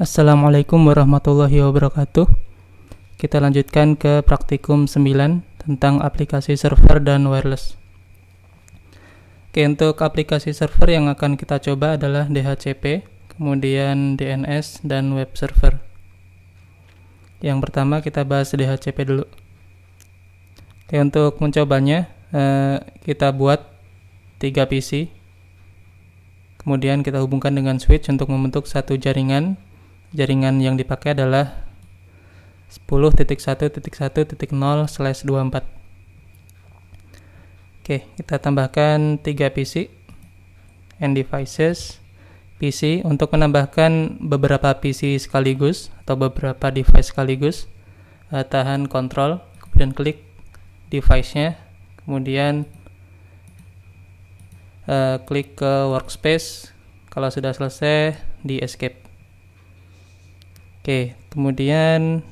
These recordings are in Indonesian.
Assalamualaikum warahmatullahi wabarakatuh. Kita lanjutkan ke praktikum 9 tentang aplikasi server dan wireless. Oke, untuk aplikasi server yang akan kita coba adalah DHCP, kemudian DNS dan web server. Yang pertama kita bahas DHCP dulu. Oke, untuk mencobanya eh, kita buat 3 PC. Kemudian kita hubungkan dengan switch untuk membentuk satu jaringan jaringan yang dipakai adalah 10.1.1.0/24. Oke, kita tambahkan 3 PC and devices PC untuk menambahkan beberapa PC sekaligus atau beberapa device sekaligus. Uh, tahan kontrol, kemudian klik device-nya, kemudian uh, klik ke workspace. Kalau sudah selesai, di escape. Oke, kemudian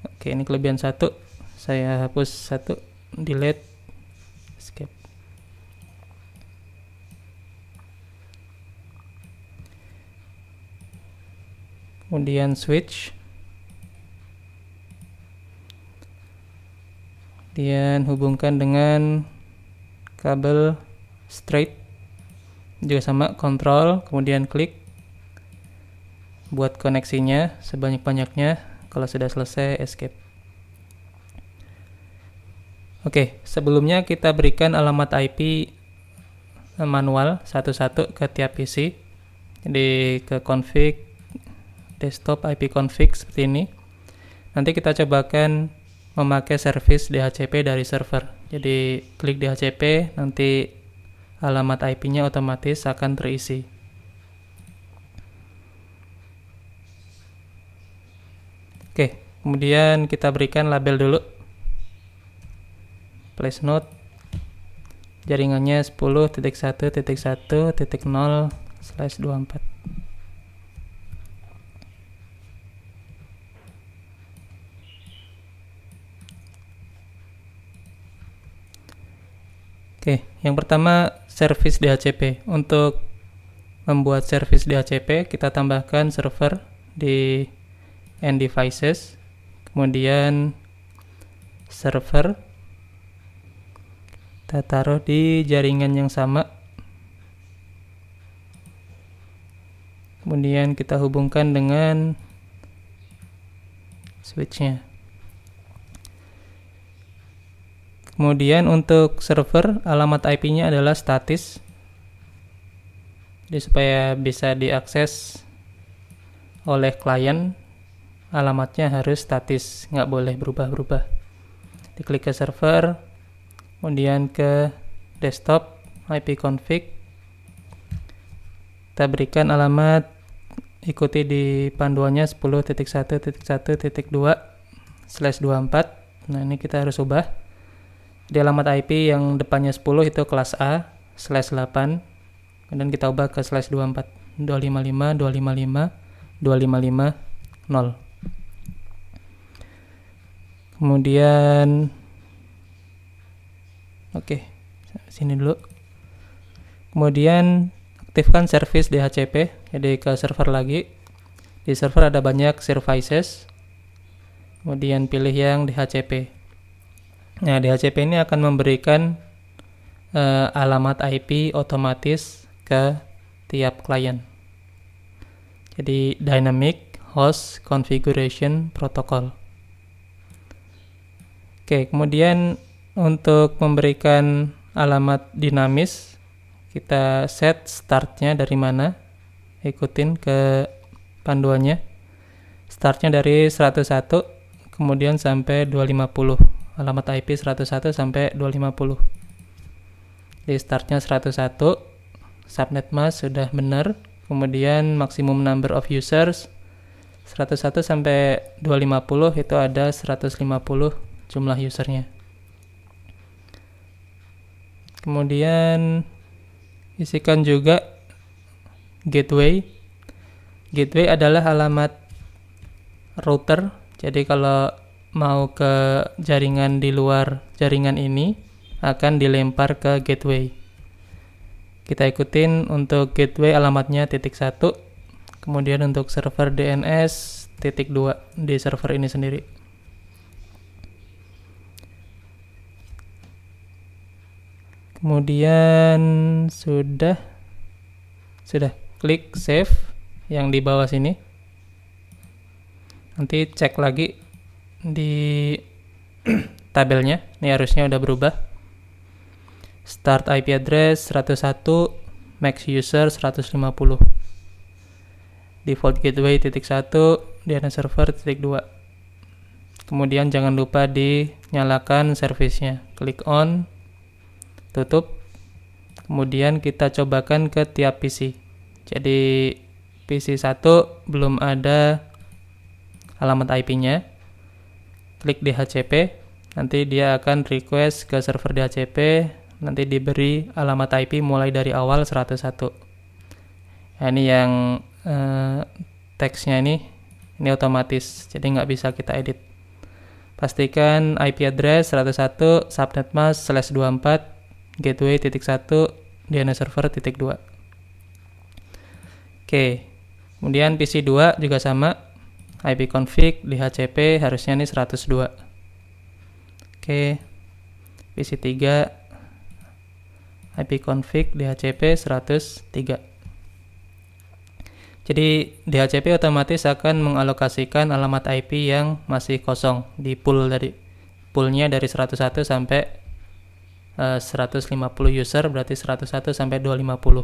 oke ini kelebihan satu. Saya hapus satu, delete, escape. Kemudian switch. Kemudian hubungkan dengan kabel straight juga sama kontrol kemudian klik buat koneksinya sebanyak-banyaknya. Kalau sudah selesai, escape. Oke, sebelumnya kita berikan alamat IP eh, manual satu-satu ke tiap PC. Jadi ke config desktop IP config seperti ini. Nanti kita cobakan memakai service DHCP dari server. Jadi klik DHCP, nanti alamat IP-nya otomatis akan terisi. Oke, kemudian kita berikan label dulu. Place note jaringannya 10.1.1.0/24. Oke, yang pertama service DHCP. Untuk membuat service DHCP, kita tambahkan server di and devices, kemudian server. Kita taruh di jaringan yang sama. Kemudian kita hubungkan dengan switchnya. Kemudian untuk server alamat IP-nya adalah statis. Jadi supaya bisa diakses oleh klien alamatnya harus statis, nggak boleh berubah-berubah. Diklik ke server, kemudian ke desktop IP config, Kita berikan alamat ikuti di panduannya 10.1.1.2 slash 24 nah ini kita harus ubah di alamat IP yang depannya 10 itu kelas A slash 8 dan kita ubah ke slash 24 255 255 255 0 kemudian oke okay, sini dulu kemudian aktifkan service DHCP jadi ke server lagi di server ada banyak services kemudian pilih yang DHCP nah DHCP ini akan memberikan uh, alamat IP otomatis ke tiap klien jadi dynamic host configuration protocol Oke, kemudian untuk memberikan alamat dinamis, kita set startnya dari mana, ikutin ke panduannya. Startnya dari 101, kemudian sampai 250. Alamat IP 101 sampai 250. Di startnya 101, subnet mask sudah benar, kemudian maximum number of users 101 sampai 250 itu ada 150 jumlah usernya kemudian isikan juga gateway gateway adalah alamat router jadi kalau mau ke jaringan di luar jaringan ini akan dilempar ke gateway kita ikutin untuk gateway alamatnya titik satu kemudian untuk server DNS titik dua di server ini sendiri kemudian sudah sudah klik save yang di bawah sini nanti cek lagi di tabelnya ini harusnya udah berubah start IP address 101 max user 150 default gateway titik satu, DNS server titik dua. kemudian jangan lupa dinyalakan servicenya klik on tutup kemudian kita cobakan ke tiap PC jadi PC 1 belum ada alamat IP-nya klik DHCP nanti dia akan request ke server DHCP nanti diberi alamat IP mulai dari awal 101 nah, ini yang eh, teksnya ini ini otomatis jadi nggak bisa kita edit pastikan IP address 101 subnet mask slash 24 gateway titik satu DNS server titik dua. Oke, kemudian PC 2 juga sama IP config di HCP harusnya ini 102. Oke, PC 3 IP config di HCP 103. Jadi DHCP otomatis akan mengalokasikan alamat IP yang masih kosong di pool dari poolnya dari 101 sampai Eh, lima 150 user berarti 101 sampai 250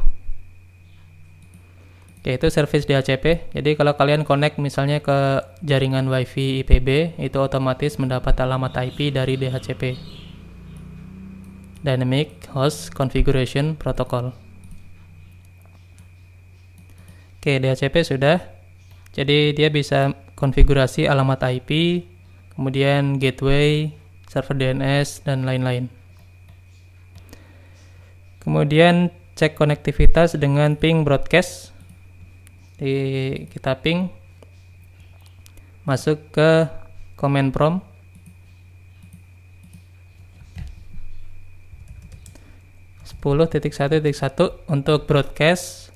itu service DHCP. Jadi kalau kalian connect misalnya ke jaringan WiFi IPB, itu otomatis mendapat alamat IP dari DHCP. Dynamic Host Configuration Protocol. Oke, DHCP sudah. Jadi dia bisa konfigurasi alamat IP, kemudian gateway, server DNS dan lain-lain kemudian cek konektivitas dengan ping broadcast di kita ping masuk ke command prompt sepuluh titik satu titik satu untuk broadcast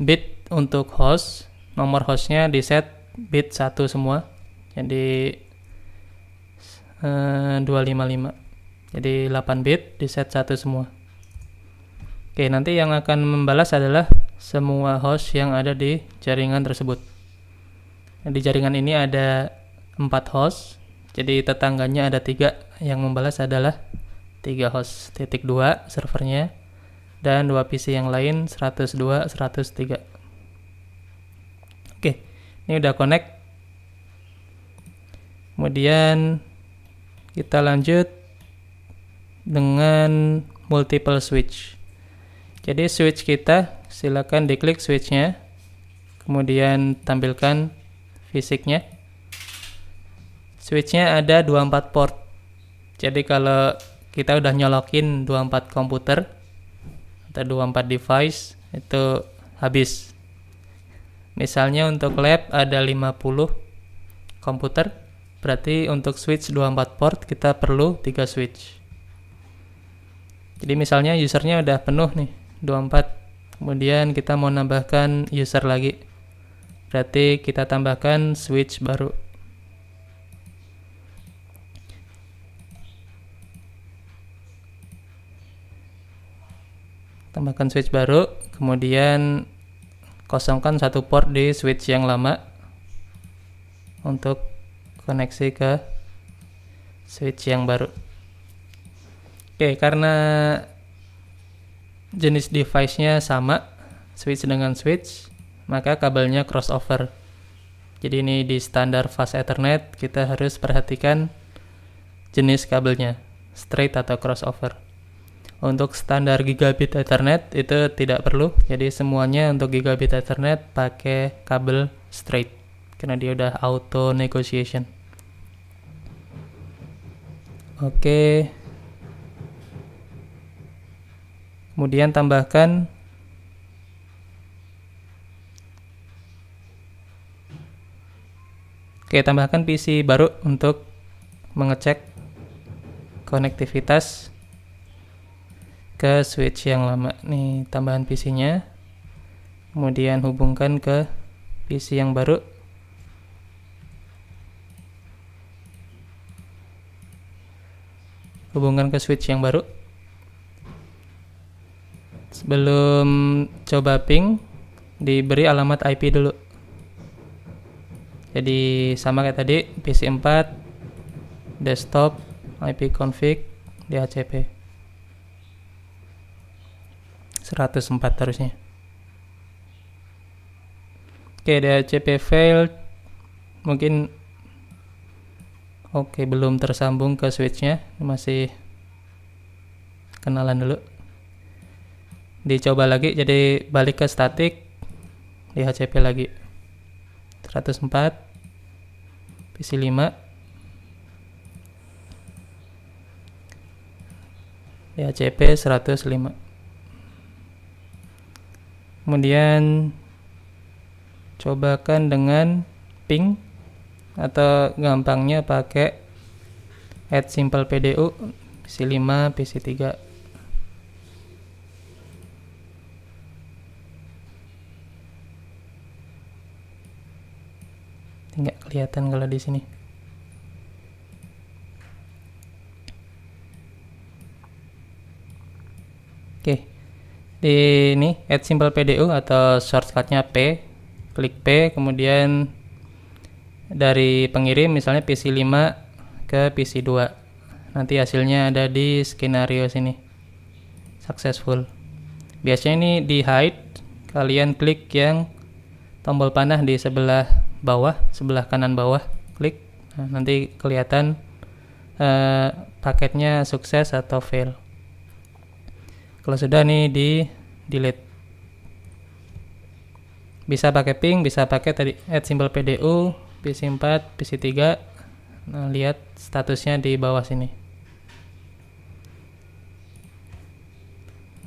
bit untuk host nomor hostnya di set bit satu semua jadi eh, dua lima lima. jadi 8 bit di set satu semua Oke, nanti yang akan membalas adalah semua host yang ada di jaringan tersebut. Di jaringan ini ada 4 host, jadi tetangganya ada 3. yang membalas adalah 3 host titik 2 servernya dan 2 PC yang lain 102 103. Oke, ini udah connect. Kemudian kita lanjut dengan multiple switch. Jadi switch kita silakan diklik switchnya, kemudian tampilkan fisiknya. Switchnya ada 24 port. Jadi kalau kita udah nyolokin 24 komputer atau 24 device itu habis. Misalnya untuk lab ada 50 komputer, berarti untuk switch 24 port kita perlu 3 switch. Jadi misalnya usernya udah penuh nih 24 kemudian kita mau nambahkan user lagi berarti kita tambahkan switch baru tambahkan switch baru kemudian kosongkan satu port di switch yang lama untuk koneksi ke switch yang baru oke karena jenis device-nya sama switch dengan switch, maka kabelnya crossover. Jadi ini di standar fast ethernet kita harus perhatikan jenis kabelnya, straight atau crossover. Untuk standar gigabit ethernet itu tidak perlu, jadi semuanya untuk gigabit ethernet pakai kabel straight karena dia udah auto negotiation. Oke. Okay. Kemudian tambahkan Oke, tambahkan PC baru untuk mengecek konektivitas ke switch yang lama. Nih, tambahan PC-nya. Kemudian hubungkan ke PC yang baru. Hubungkan ke switch yang baru sebelum coba ping diberi alamat IP dulu jadi sama kayak tadi PC4 desktop IP config DHCP 104 terusnya. oke DHCP failed mungkin oke belum tersambung ke switchnya masih kenalan dulu dicoba lagi jadi balik ke static di HCP lagi 104 PC5 di HCP 105 kemudian cobakan dengan ping atau gampangnya pakai add simple PDU PC5 PC3 nggak kelihatan kalau di sini oke di ini add simple pdu atau shortcutnya p klik p kemudian dari pengirim misalnya PC5 ke PC2 nanti hasilnya ada di skenario sini successful biasanya ini di hide kalian klik yang tombol panah di sebelah bawah sebelah kanan bawah klik nah, nanti kelihatan uh, paketnya sukses atau fail kalau sudah nih di delete bisa pakai ping bisa pakai tadi add simbol PDU PC4 PC3 nah, lihat statusnya di bawah sini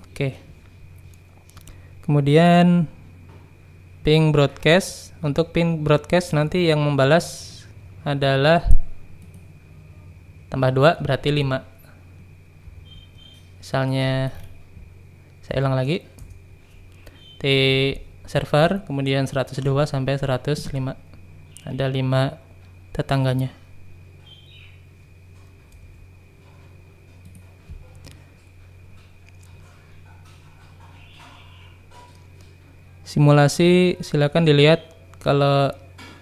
oke kemudian ping broadcast untuk pin broadcast nanti yang membalas adalah tambah 2 berarti 5 misalnya saya ulang lagi T server kemudian 102 sampai 105 ada 5 tetangganya simulasi silakan dilihat kalau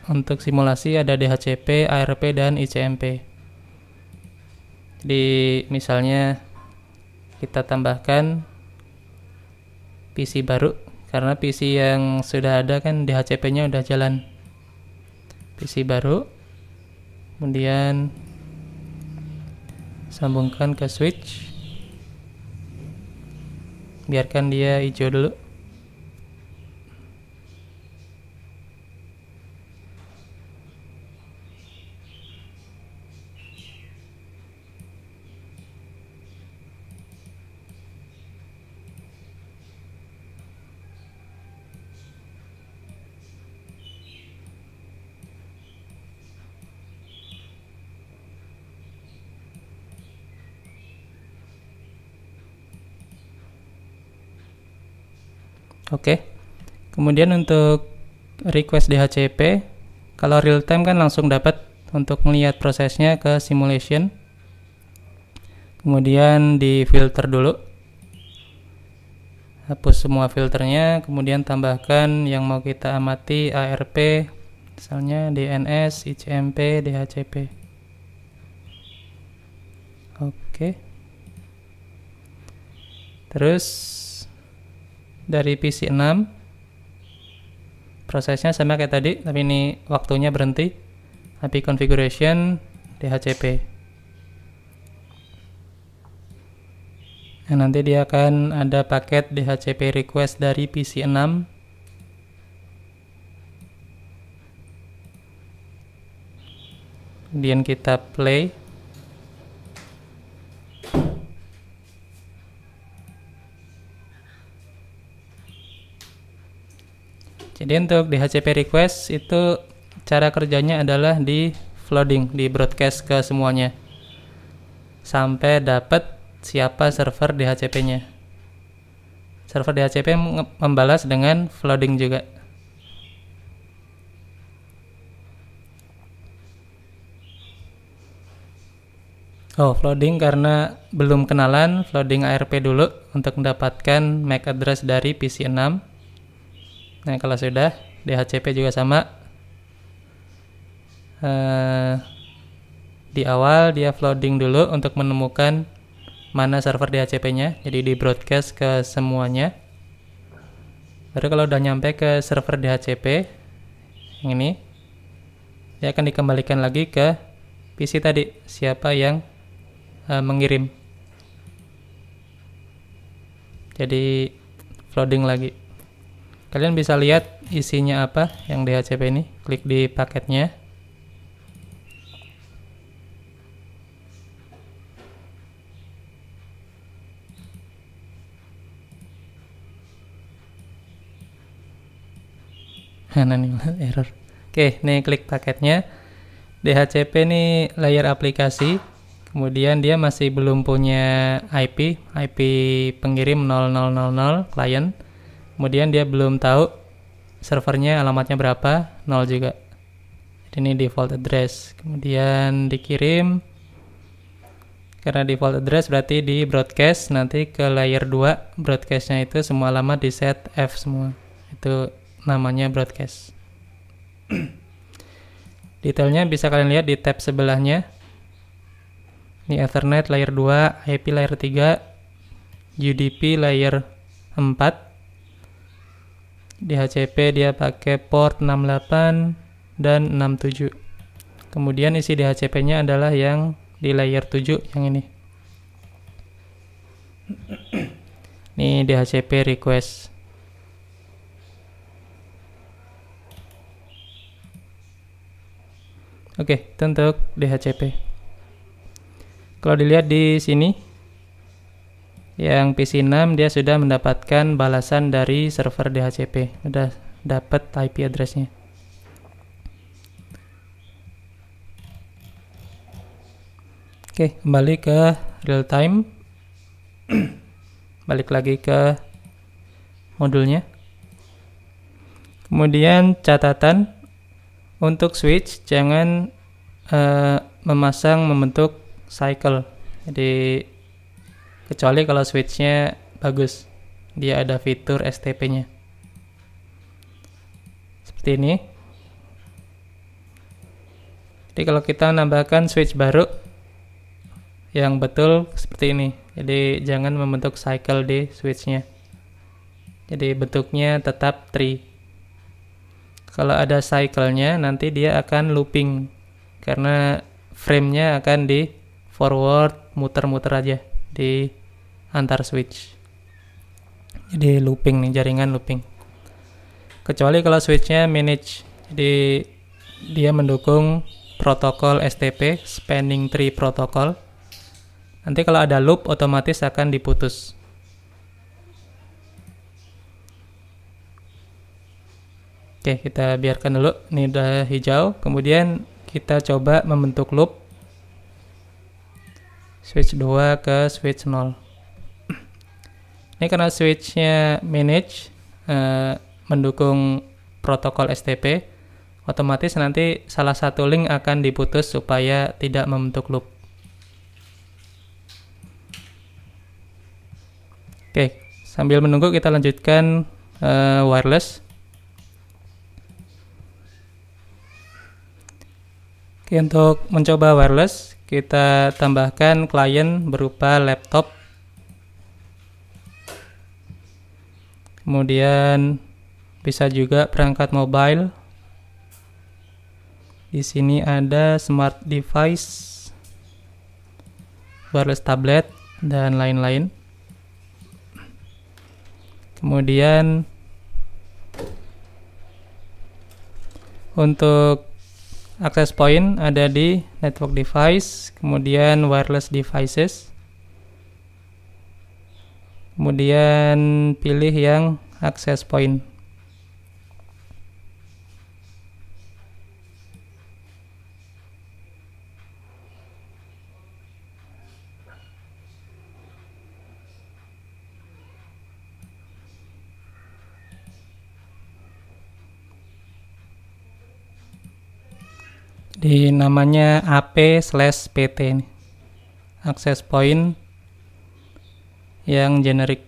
untuk simulasi ada DHCP, ARP, dan ICMP. Jadi misalnya kita tambahkan PC baru karena PC yang sudah ada kan DHCP-nya udah jalan. PC baru. Kemudian sambungkan ke switch. Biarkan dia hijau dulu. Oke. Kemudian untuk request DHCP, kalau real time kan langsung dapat untuk melihat prosesnya ke simulation. Kemudian di filter dulu. Hapus semua filternya, kemudian tambahkan yang mau kita amati ARP, misalnya DNS, ICMP, DHCP. Oke. Terus dari PC6 prosesnya sama kayak tadi tapi ini waktunya berhenti API configuration DHCP nah, nanti dia akan ada paket DHCP request dari PC6 kemudian kita play Jadi untuk DHCP request itu cara kerjanya adalah di flooding, di broadcast ke semuanya. Sampai dapat siapa server dhcp nya Server DHCP membalas dengan flooding juga. Oh, flooding karena belum kenalan, flooding ARP dulu untuk mendapatkan MAC address dari PC 6 Nah kalau sudah DHCP juga sama. Uh, di awal dia flooding dulu untuk menemukan mana server DHCP-nya. Jadi di broadcast ke semuanya. Baru kalau udah nyampe ke server DHCP yang ini, dia akan dikembalikan lagi ke PC tadi siapa yang uh, mengirim. Jadi flooding lagi. Kalian bisa lihat isinya apa yang DHCP ini. Klik di paketnya. error. Oke, nih klik paketnya. DHCP ini layar aplikasi. Kemudian dia masih belum punya IP, IP pengirim 0000 client kemudian dia belum tahu servernya alamatnya berapa nol juga jadi ini default address kemudian dikirim karena default address berarti di broadcast nanti ke layer 2 broadcastnya itu semua alamat di set F semua itu namanya broadcast detailnya bisa kalian lihat di tab sebelahnya ini Ethernet layer 2 IP layer 3 UDP layer 4 di HCP dia pakai port 68 dan 67. Kemudian isi DHCP-nya adalah yang di layer 7 yang ini. Ini DHCP request. Oke, okay, untuk DHCP. Kalau dilihat di sini, yang PC6 dia sudah mendapatkan balasan dari server DHCP udah dapat IP addressnya oke kembali ke real time balik lagi ke modulnya kemudian catatan untuk switch jangan uh, memasang membentuk cycle jadi kecuali kalau switchnya bagus dia ada fitur STP nya seperti ini jadi kalau kita menambahkan switch baru yang betul seperti ini jadi jangan membentuk cycle di switch nya jadi bentuknya tetap tree kalau ada cycle-nya nanti dia akan looping karena frame-nya akan di forward muter-muter aja di antar switch jadi looping nih jaringan looping kecuali kalau switchnya manage jadi dia mendukung protokol STP spanning tree Protocol). nanti kalau ada loop otomatis akan diputus oke kita biarkan dulu ini udah hijau kemudian kita coba membentuk loop switch 2 ke switch 0 ini karena switchnya manage uh, mendukung protokol STP otomatis nanti salah satu link akan diputus supaya tidak membentuk loop oke sambil menunggu kita lanjutkan uh, wireless Oke, untuk mencoba wireless, kita tambahkan klien berupa laptop kemudian bisa juga perangkat mobile di sini ada smart device wireless tablet dan lain-lain kemudian untuk access point ada di network device, kemudian wireless devices. Kemudian pilih yang access point. di namanya AP slash PT ini access point yang generic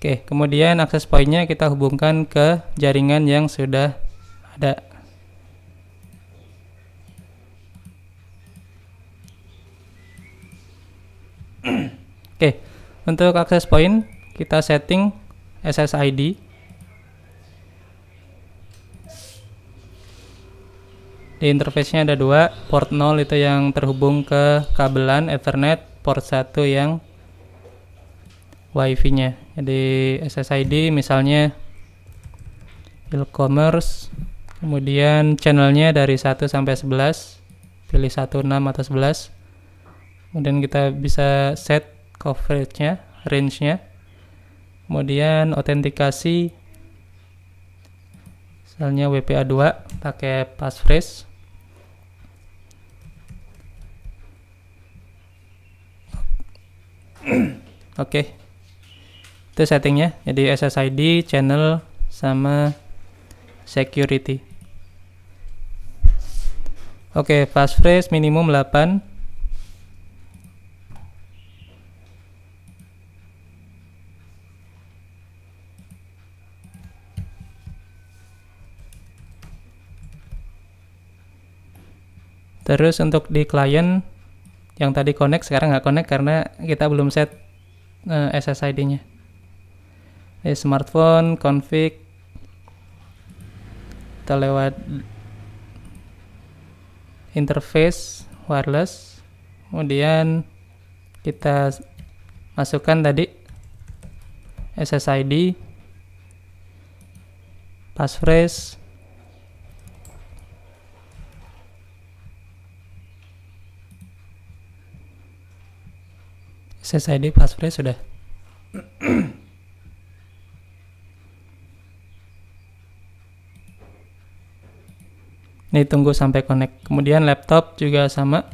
Oke, kemudian akses pointnya kita hubungkan ke jaringan yang sudah ada. Oke, untuk akses point kita setting SSID di interface-nya ada dua port 0 itu yang terhubung ke kabelan ethernet port 1 yang wifi nya jadi SSID misalnya e-commerce kemudian channelnya dari 1 sampai 11 pilih 1, 6 atau 11 kemudian kita bisa set coverage nya range nya kemudian autentikasi misalnya WPA2 pakai passphrase Oke. Okay. Itu settingnya. Jadi SSID, channel, sama security. Oke, okay, passphrase minimum 8. Terus untuk di client yang tadi connect sekarang nggak connect karena kita belum set uh, eh, SSID-nya. Eh, smartphone config kita lewat interface wireless. Kemudian kita masukkan tadi SSID passphrase SSID ID password sudah. Ini tunggu sampai connect. Kemudian laptop juga sama.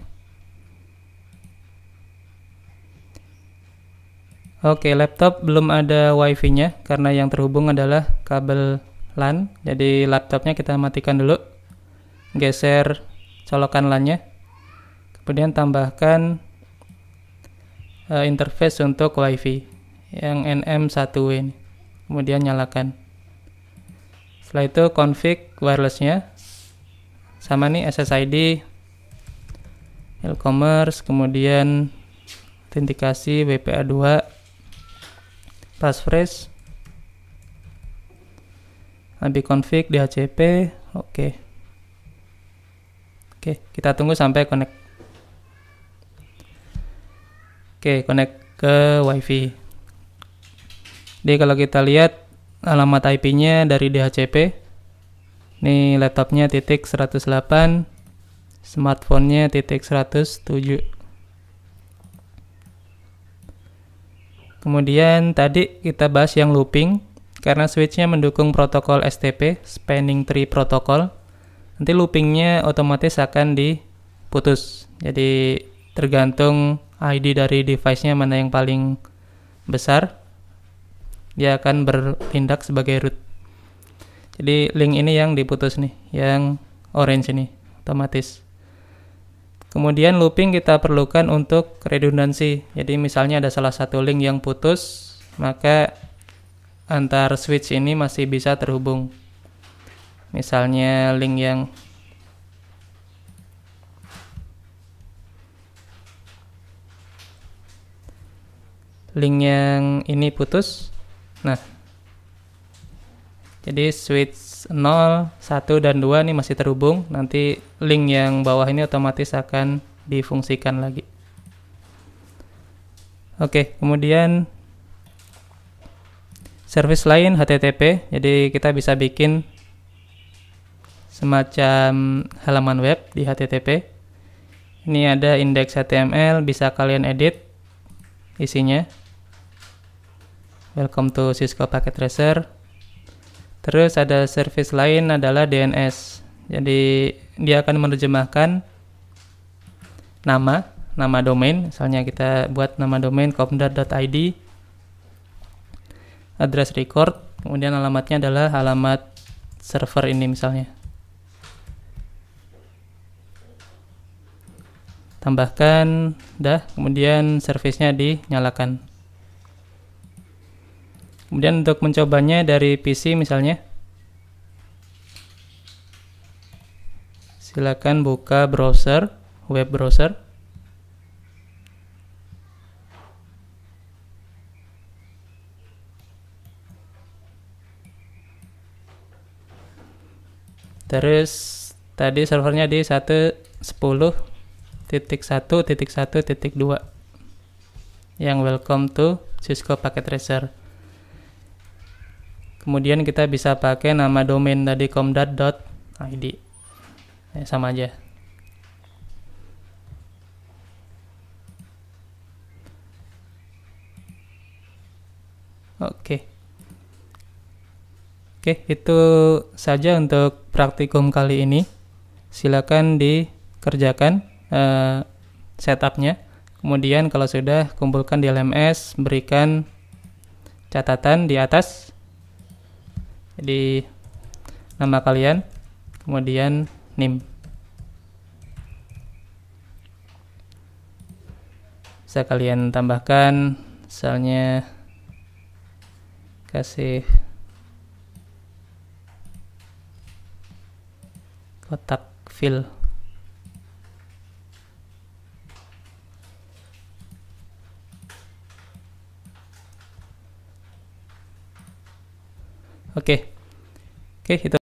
Oke, laptop belum ada WiFi-nya karena yang terhubung adalah kabel LAN. Jadi laptopnya kita matikan dulu. Geser colokan LAN-nya. Kemudian tambahkan uh, interface untuk WiFi yang NM1W ini. Kemudian nyalakan. Setelah itu config wirelessnya sama nih SSID, e-commerce, kemudian autentikasi WPA2, passphrase, abi config DHCP, oke. Okay. Oke, okay, kita tunggu sampai connect. Oke, connect ke WiFi. Jadi kalau kita lihat alamat IP-nya dari DHCP. Ini laptopnya titik 108, smartphone-nya titik 107. Kemudian tadi kita bahas yang looping karena switch-nya mendukung protokol STP, spanning tree Protocol), Nanti looping-nya otomatis akan diputus. Jadi tergantung ID dari device-nya mana yang paling besar, dia akan bertindak sebagai root. Jadi link ini yang diputus nih, yang orange ini, otomatis. Kemudian looping kita perlukan untuk redundansi. Jadi misalnya ada salah satu link yang putus, maka antar switch ini masih bisa terhubung. Misalnya link yang link yang ini putus nah jadi switch 0, 1, dan 2 ini masih terhubung nanti link yang bawah ini otomatis akan difungsikan lagi oke kemudian service lain HTTP jadi kita bisa bikin semacam halaman web di HTTP ini ada indeks HTML bisa kalian edit isinya welcome to Cisco Packet Tracer. Terus ada service lain adalah DNS. Jadi dia akan menerjemahkan nama, nama domain. Misalnya kita buat nama domain comdar.id, address record, kemudian alamatnya adalah alamat server ini misalnya. Tambahkan dah, kemudian servicenya dinyalakan. Kemudian untuk mencobanya dari PC misalnya. Silakan buka browser, web browser. Terus tadi servernya di 1.10.1.1.2 yang welcome to Cisco Packet Tracer kemudian kita bisa pakai nama domain tadi comdat.id ya, sama aja Oke. Oke, itu saja untuk praktikum kali ini. Silakan dikerjakan uh, setupnya. Kemudian kalau sudah kumpulkan di LMS, berikan catatan di atas jadi nama kalian kemudian nim bisa kalian tambahkan misalnya kasih kotak fill Oke. Okay. Oke, okay, itu